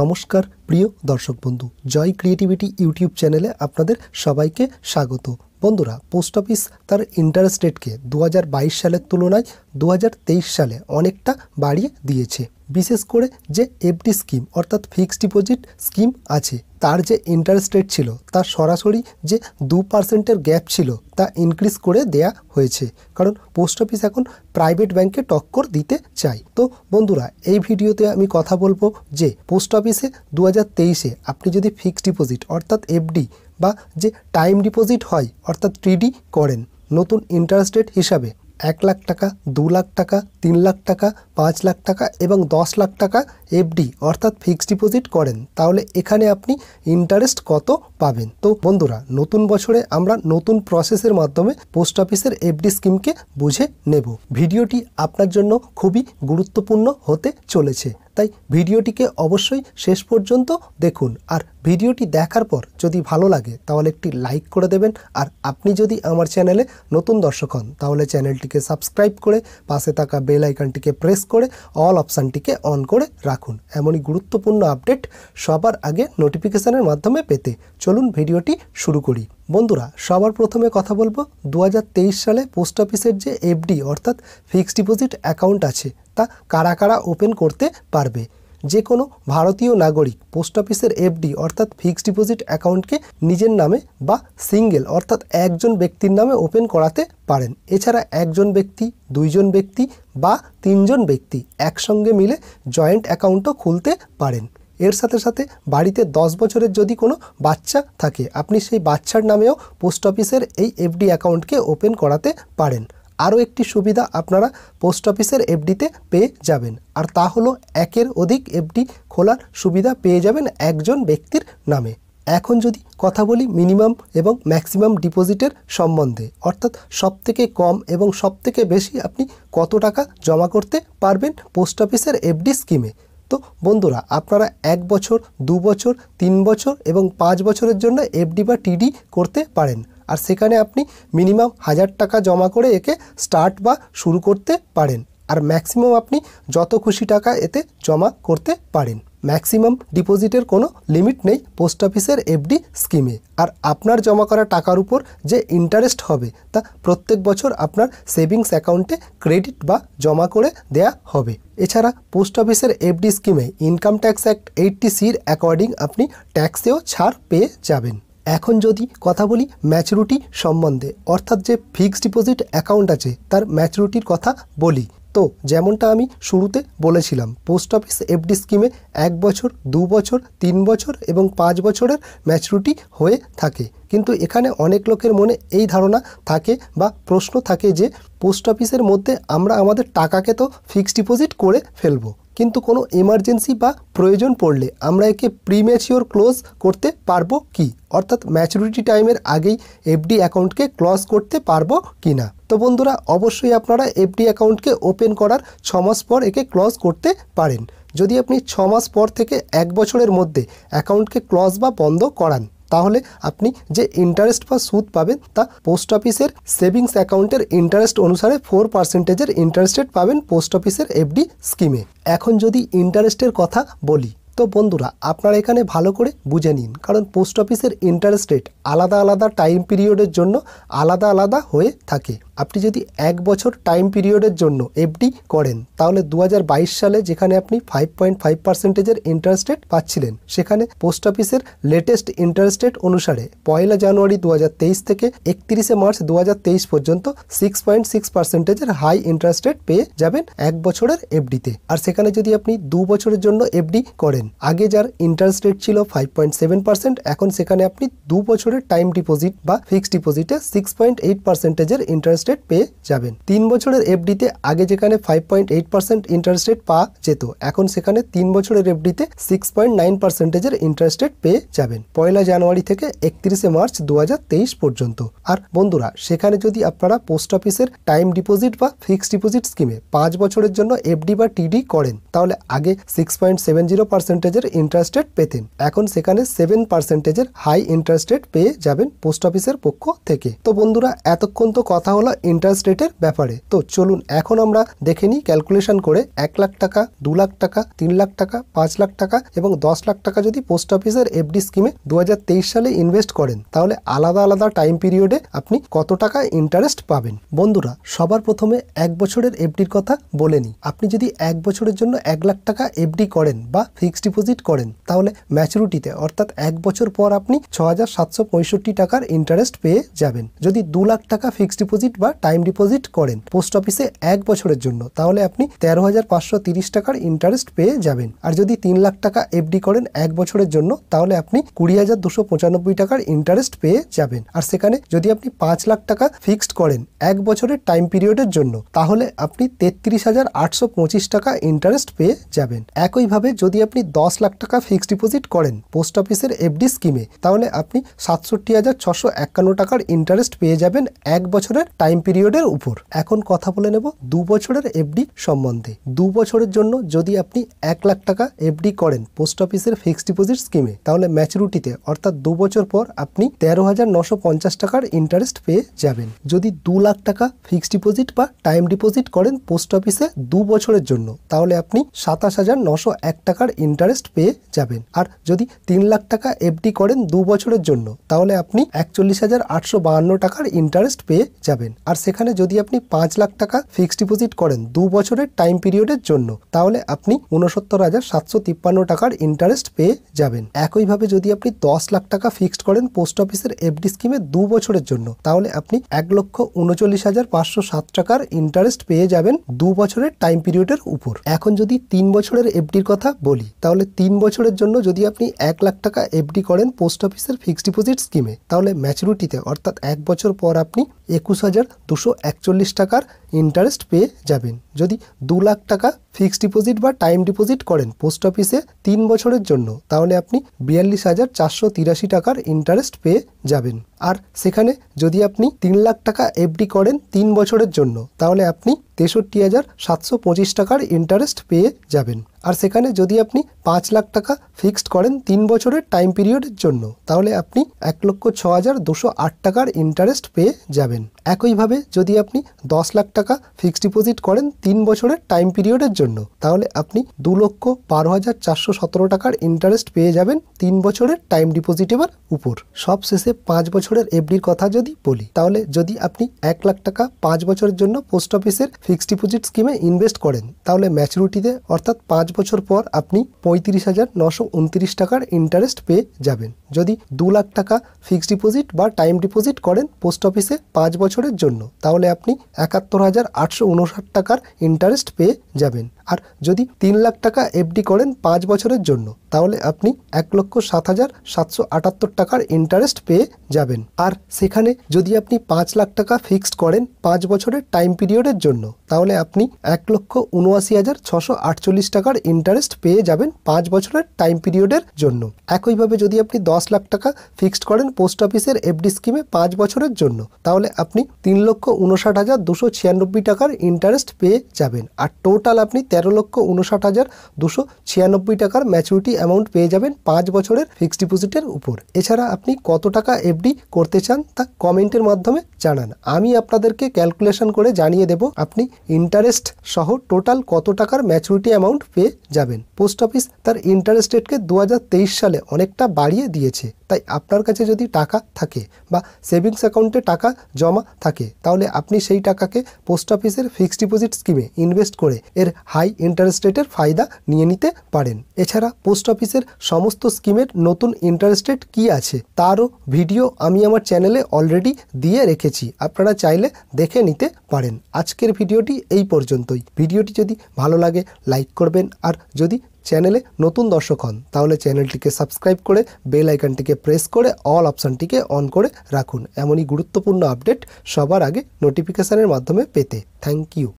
নমস্কার প্রিয় দর্শক বন্ধু জয় ক্রিয়েটিভিটি ইউটিউব চ্যানেলে আপনাদের সবাইকে স্বাগত বন্ধুরা পোস্ট অফিস তার ইন্টারেস্ট রেটকে দু সালের তুলনায় দু সালে অনেকটা বাড়িয়ে দিয়েছে বিশেষ করে যে এফডি স্কিম অর্থাৎ ফিক্সড ডিপোজিট স্কিম আছে তার যে ইন্টারেস্ট রেট ছিল তার সরাসরি যে দু পার্সেন্টের গ্যাপ ছিল তা ইনক্রিজ করে দেয়া হয়েছে কারণ পোস্ট অফিস এখন প্রাইভেট ব্যাংকে টক্কর দিতে চায় তো বন্ধুরা এই ভিডিওতে আমি কথা বলবো যে পোস্ট অফিসে দু হাজার আপনি যদি ফিক্সড ডিপোজিট অর্থাৎ এফডি বা যে টাইম ডিপোজিট হয় অর্থাৎ ট্রিডি করেন নতুন ইন্টারেস্ট রেট হিসাবে এক লাখ টাকা দু লাখ টাকা তিন লাখ টাকা পাঁচ লাখ টাকা এবং দশ লাখ টাকা এফডি অর্থাৎ ফিক্সড ডিপোজিট করেন তাহলে এখানে আপনি ইন্টারেস্ট কত পাবেন তো বন্ধুরা নতুন বছরে আমরা নতুন প্রসেসের মাধ্যমে পোস্ট অফিসের এফডি স্কিমকে বুঝে নেব ভিডিওটি আপনার জন্য খুবই গুরুত্বপূর্ণ হতে চলেছে তাই ভিডিওটিকে অবশ্যই শেষ পর্যন্ত দেখুন আর ভিডিওটি দেখার পর যদি ভালো লাগে তাহলে একটি লাইক করে দেবেন আর আপনি যদি আমার চ্যানেলে নতুন দর্শক হন তাহলে চ্যানেলটিকে সাবস্ক্রাইব করে পাশে থাকা বেল আইকনটিকে প্রেস করে অল অপশানটিকে অন করে রাখুন এমনই গুরুত্বপূর্ণ আপডেট সবার আগে নোটিফিকেশানের মাধ্যমে পেতে চলুন ভিডিওটি শুরু করি বন্ধুরা সবার প্রথমে কথা বলবো দু সালে পোস্ট অফিসের যে এফডি অর্থাৎ ফিক্সড ডিপোজিট অ্যাকাউন্ট আছে তা কারা কারা ওপেন করতে পারবে যে কোনো ভারতীয় নাগরিক পোস্ট অফিসের এফডি অর্থাৎ ফিক্সড ডিপোজিট অ্যাকাউন্টকে নিজের নামে বা সিঙ্গেল অর্থাৎ একজন ব্যক্তির নামে ওপেন করাতে পারেন এছাড়া একজন ব্যক্তি দুইজন ব্যক্তি বা তিনজন ব্যক্তি একসঙ্গে মিলে জয়েন্ট অ্যাকাউন্টও খুলতে পারেন এর সাথে সাথে বাড়িতে দশ বছরের যদি কোনো বাচ্চা থাকে আপনি সেই বাচ্চার নামেও পোস্ট অফিসের এই এফডি অ্যাকাউন্টকে ওপেন করাতে পারেন আরও একটি সুবিধা আপনারা পোস্ট অফিসের এফডিতে পেয়ে যাবেন আর তা হলো একের অধিক এফডি খোলার সুবিধা পেয়ে যাবেন একজন ব্যক্তির নামে এখন যদি কথা বলি মিনিমাম এবং ম্যাক্সিমাম ডিপোজিটের সম্বন্ধে অর্থাৎ সবথেকে কম এবং সবথেকে বেশি আপনি কত টাকা জমা করতে পারবেন পোস্ট অফিসের এফডি স্কিমে তো বন্ধুরা আপনারা এক বছর দু বছর তিন বছর এবং পাঁচ বছরের জন্য এফডি বা টিডি করতে পারেন আর সেখানে আপনি মিনিমাম হাজার টাকা জমা করে একে স্টার্ট বা শুরু করতে পারেন আর ম্যাক্সিমাম আপনি যত খুশি টাকা এতে জমা করতে পারেন ম্যাক্সিমাম ডিপোজিটের কোনো লিমিট নেই পোস্ট অফিসের এফডি স্কিমে আর আপনার জমা করা টাকার উপর যে ইন্টারেস্ট হবে তা প্রত্যেক বছর আপনার সেভিংস অ্যাকাউন্টে ক্রেডিট বা জমা করে দেয়া হবে এছাড়া পোস্ট অফিসের এফডি স্কিমে ইনকাম ট্যাক্স অ্যাক্ট এইটটি সির অ্যাকর্ডিং আপনি ট্যাক্সেও ছাড় পেয়ে যাবেন এখন যদি কথা বলি ম্যাচুরিটি সম্বন্ধে অর্থাৎ যে ফিক্সড ডিপোজিট অ্যাকাউন্ট আছে তার ম্যাচুরিটির কথা বলি তো যেমনটা আমি শুরুতে বলেছিলাম পোস্ট অফিস এফডি স্কিমে এক বছর দু বছর তিন বছর এবং পাঁচ বছরের ম্যাচুরিটি হয়ে থাকে কিন্তু এখানে অনেক লোকের মনে এই ধারণা থাকে বা প্রশ্ন থাকে যে পোস্ট অফিসের মধ্যে আমরা আমাদের টাকাকে তো ফিক্সড ডিপোজিট করে ফেলবো কিন্তু কোনো এমার্জেন্সি বা প্রয়োজন পড়লে আমরা একে প্রিম্যাচিওর ক্লোজ করতে পারবো কি অর্থাৎ ম্যাচুরিটি টাইমের আগেই এফডি অ্যাকাউন্টকে ক্লোজ করতে পারবো কি না তো বন্ধুরা অবশ্যই আপনারা এফডি অ্যাকাউন্টকে ওপেন করার ছমাস পর একে ক্লোজ করতে পারেন যদি আপনি ছমাস পর থেকে এক বছরের মধ্যে অ্যাকাউন্টকে ক্লোজ বা বন্ধ করান তাহলে আপনি যে ইন্টারেস্ট বা সুদ পাবেন তা পোস্ট অফিসের সেভিংস অ্যাকাউন্টের ইন্টারেস্ট অনুসারে ফোর পার্সেন্টেজের ইন্টারেস্ট রেট পাবেন পোস্ট অফিসের এফডি স্কিমে এখন যদি ইন্টারেস্টের কথা বলি তো বন্ধুরা আপনারা এখানে ভালো করে বুঝে নিন কারণ পোস্ট অফিসের ইন্টারেস্ট রেট আলাদা আলাদা টাইম পিরিয়ডের জন্য আলাদা আলাদা হয়ে থাকে আপনি যদি এক বছর টাইম পিরিয়ডের জন্য এফডি করেন তাহলে দু সালে যেখানে আপনি ফাইভ পয়েন্ট ফাইভ পার্সেন্টেজের ইন্টারেস্ট রেট পাচ্ছিলেন সেখানে পোস্ট অফিসের লেটেস্ট ইন্টারেস্ট রেট অনুসারে পয়লা জানুয়ারি দু থেকে একত্রিশে মার্চ দু পর্যন্ত সিক্স পয়েন্ট সিক্স পার্সেন্টেজের হাই ইন্টারেস্ট রেট পেয়ে যাবেন এক বছরের এফডিতে আর সেখানে যদি আপনি দু বছরের জন্য এফডি করেন আগে যার ইন্টারেস্ট রেট ছিল ফাইভ পয়েন্ট সেভেন পার্সেন্ট এখন সেখানে আপনি দু বছরের টাইম ডিপোজিট বা ফিক্সড ডিপোজিটে সিক্স পয়েন্ট এইট পার্সেন্টেজের ইন্টারেস্ট ইন্টারেস্ট রেট পেয়ে যাবেন তিন বছরের এফডিতে আগে যেখানে five point eight percent interest rate পাওয়া যেত এখন সেখানে তিন বছরের এফডিতে সিক্স পয়েন্ট নাইন পার্সেন্টেজের ইন্টারেস্ট রেট পেয়ে যাবেন পয়লা জানুয়ারি থেকে একত্রিশে মার্চ দু পর্যন্ত আর বন্ধুরা সেখানে যদি আপনারা পোস্ট অফিসের টাইম ডিপোজিট বা ফিক্সড ডিপোজিট স্কিমে পাঁচ বছরের জন্য এফডি বা টিডি করেন তাহলে আগে সিক্স পয়েন্ট সেভেন জিরো পার্সেন্টেজের ইন্টারেস্ট রেট পেতেন এখন সেখানে সেভেন পার্সেন্টেজের হাই ইন্টারেস্ট রেট পেয়ে যাবেন পোস্ট অফিসের পক্ষ থেকে তো বন্ধুরা এতক্ষণ তো কথা হলো ইন্টারেস্ট রেটের ব্যাপারে তো চলুন এখন আমরা দেখে নিই ক্যালকুলেশন করে এক লাখ টাকা দু লাখ টাকা তিন লাখ টাকা পাঁচ লাখ টাকা এবং দশ লাখ টাকা যদি পোস্ট অফিসের এফডি স্কিমে দু সালে ইনভেস্ট করেন তাহলে আলাদা আলাদা টাইম পিরিয়ডে আপনি কত টাকা ইন্টারেস্ট পাবেন বন্ধুরা সবার প্রথমে এক বছরের এফডির কথা বলে নিই আপনি যদি এক বছরের জন্য এক লাখ টাকা এফডি করেন বা ফিক্সড ডিপোজিট করেন তাহলে ম্যাচুরিটিতে অর্থাৎ এক বছর পর আপনি ছ টাকার ইন্টারেস্ট পেয়ে যাবেন যদি দু লাখ টাকা ফিক্সড ডিপোজিট বা টাইম ডিপোজিট করেন পোস্ট অফিসে এক বছরের জন্য তাহলে আপনি তেরো হাজার পাঁচশো তিরিশ টাকার ইন্টারেস্ট পেয়ে যাবেন আর যদি তিন লাখ টাকা এফডি করেন এক বছরের জন্য তাহলে আপনি কুড়ি হাজার দুশো পঁচানব্বই টাকার ইন্টারেস্ট পেয়ে যাবেন আর সেখানে যদি আপনি পাঁচ লাখ টাকা ফিক্সড করেন এক বছরের টাইম পিরিয়ডের জন্য তাহলে আপনি তেত্রিশ হাজার আটশো পঁচিশ টাকা ইন্টারেস্ট পেয়ে যাবেন একইভাবে যদি আপনি দশ লাখ টাকা ফিক্সড ডিপোজিট করেন পোস্ট অফিসের এফডি স্কিমে তাহলে আপনি সাতষট্টি হাজার ছশো একান্ন টাকার ইন্টারেস্ট পেয়ে যাবেন এক বছরের টাইম টাইম পিরিয়ডের উপর এখন কথা বলে নেব দু বছরের এফডি সম্বন্ধে দু বছরের জন্য যদি আপনি এক লাখ টাকা এফডি করেন পোস্ট অফিসের ফিক্সড ডিপোজিট স্কিমে তাহলে ম্যাচুরিটিতে অর্থাৎ দু বছর পর আপনি তেরো হাজার নশো পঞ্চাশ টাকার ইন্টারেস্ট পেয়ে যাবেন যদি দু লাখ টাকা ফিক্সড ডিপোজিট বা টাইম ডিপোজিট করেন পোস্ট অফিসে দু বছরের জন্য তাহলে আপনি সাতাশ হাজার নশো এক টাকার ইন্টারেস্ট পেয়ে যাবেন আর যদি তিন লাখ টাকা এফডি করেন দু বছরের জন্য তাহলে আপনি একচল্লিশ হাজার আটশো বাহান্ন টাকার ইন্টারেস্ট পেয়ে যাবেন আর সেখানে যদি আপনি পাঁচ লাখ টাকা ফিক্সড ডিপোজিট করেন দু বছরের টাইম পিরিয়ডের জন্য তাহলে আপনি উনসত্তর হাজার সাতশো তিপ্পান্ন টাকার ইন্টারেস্ট পেয়ে যাবেন একইভাবে যদি আপনি দশ লাখ টাকা ফিক্সড করেন পোস্ট অফিসের এফডি স্কিমে দু বছরের জন্য তাহলে আপনি এক লক্ষ উনচল্লিশ হাজার পাঁচশো সাত টাকার ইন্টারেস্ট পেয়ে যাবেন দু বছরের টাইম পিরিয়ডের উপর এখন যদি তিন বছরের এফডির কথা বলি তাহলে তিন বছরের জন্য যদি আপনি এক লাখ টাকা এফডি করেন পোস্ট অফিসের ফিক্সড ডিপোজিট স্কিমে তাহলে ম্যাচুরিটিতে অর্থাৎ এক বছর পর আপনি একুশ হাজার দুশো একচল্লিশ টাকার ইন্টারেস্ট পেয়ে যাবেন যদি দু লাখ টাকা ফিক্সড ডিপোজিট বা টাইম ডিপোজিট করেন পোস্ট অফিসে তিন বছরের জন্য তাহলে আপনি বিয়াল্লিশ হাজার চারশো তিরাশি টাকার ইন্টারেস্ট পেয়ে যাবেন আর সেখানে যদি আপনি তিন লাখ টাকা এফডি করেন তিন বছরের জন্য তাহলে আপনি তেষট্টি হাজার সাতশো পঁচিশ টাকার ইন্টারেস্ট পেয়ে যাবেন আর সেখানে যদি আপনি পাঁচ লাখ টাকা ফিক্সড করেন তিন বছরের টাইম পিরিয়ডের জন্য তাহলে আপনি এক লক্ষ ছ হাজার দুশো আট টাকার ইন্টারেস্ট পেয়ে যাবেন একইভাবে যদি আপনি দশ লাখ টাকা ফিক্সড ডিপোজিট করেন তিন বছরের টাইম পিরিয়ডের জন্য তাহলে আপনি দু লক্ষ বারো হাজার চারশো সতেরো টাকার ইন্টারেস্ট পেয়ে যাবেন তিন বছরের টাইম ডিপোজিটের উপর সব শেষে পাঁচ বছরের এফডির কথা যদি বলি তাহলে যদি আপনি এক লাখ টাকা পাঁচ বছরের জন্য পোস্ট অফিসের ফিক্সড ডিপোজিট স্কিমে ইনভেস্ট করেন তাহলে ম্যাচুরিটিতে অর্থাৎ পাঁচ বছর পর আপনি পঁয়ত্রিশ হাজার নশো উনত্রিশ টাকার ইন্টারেস্ট পেয়ে যাবেন যদি দু লাখ টাকা ফিক্সড ডিপোজিট বা টাইম ডিপোজিট করেন পোস্ট অফিসে পাঁচ বছরের জন্য তাহলে আপনি একাত্তর হাজার আটশো উনষাট টাকার ইন্টারেস্ট পেয়ে যাবেন আর যদি তিন লাখ টাকা এফডি করেন পাঁচ বছরের জন্য তাহলে আপনি এক লক্ষ সাত হাজার সাতশো আটাত্তর টাকার ইন্টারেস্ট পেয়ে যাবেন আর সেখানে যদি আপনি পাঁচ লাখ টাকা ফিক্সড করেন পাঁচ বছরের টাইম পিরিয়ডের জন্য তাহলে আপনি এক লক্ষ উনআশি হাজার ছশো আটচল্লিশ টাকার ইন্টারেস্ট পেয়ে যাবেন পাঁচ বছরের টাইম পিরিয়ডের জন্য একইভাবে যদি আপনি দশ লাখ টাকা ফিক্সড করেন পোস্ট অফিসের এফডি স্কিমে পাঁচ বছরের জন্য তাহলে আপনি তিন লক্ষ উনষাট হাজার দুশো ছিয়ানব্বই টাকার ইন্টারেস্ট পেয়ে যাবেন আর টোটাল আপনি তেরো লক্ষ উনষাট হাজার দুশো ছিয়ানব্বই টাকার ম্যাচুরিটি অ্যামাউন্ট পেয়ে যাবেন পাঁচ বছরের ফিক্সড ডিপোজিটের উপর এছাড়া আপনি কত টাকা এফডি করতে চান তা কমেন্টের মাধ্যমে জানান আমি আপনাদেরকে ক্যালকুলেশন করে জানিয়ে দেব আপনি ইন্টারেস্ট সহ টোটাল কত টাকার ম্যাচুরিটি অ্যামাউন্ট পেয়ে যাবেন পোস্ট অফিস তার ইন্টারেস্ট রেটকে দু সালে অনেকটা বাড়িয়ে দিয়েছে তাই আপনার কাছে যদি টাকা থাকে বা সেভিংস অ্যাকাউন্টে টাকা জমা থাকে তাহলে আপনি সেই টাকাকে পোস্ট অফিসের ফিক্সড ডিপোজিট স্কিমে ইনভেস্ট করে এর হাই হাই ইন্টারেস্ট রেটের ফায়দা নিয়ে নিতে পারেন এছাড়া পোস্ট অফিসের সমস্ত স্কিমের নতুন ইন্টারেস্ট রেট কী আছে তারও ভিডিও আমি আমার চ্যানেলে অলরেডি দিয়ে রেখেছি আপনারা চাইলে দেখে নিতে পারেন আজকের ভিডিওটি এই পর্যন্তই ভিডিওটি যদি ভালো লাগে লাইক করবেন আর যদি চ্যানেলে নতুন দর্শক হন তাহলে চ্যানেলটিকে সাবস্ক্রাইব করে বেল আইকনটিকে প্রেস করে অল অপশানটিকে অন করে রাখুন এমনই গুরুত্বপূর্ণ আপডেট সবার আগে নোটিফিকেশানের মাধ্যমে পেতে থ্যাংক ইউ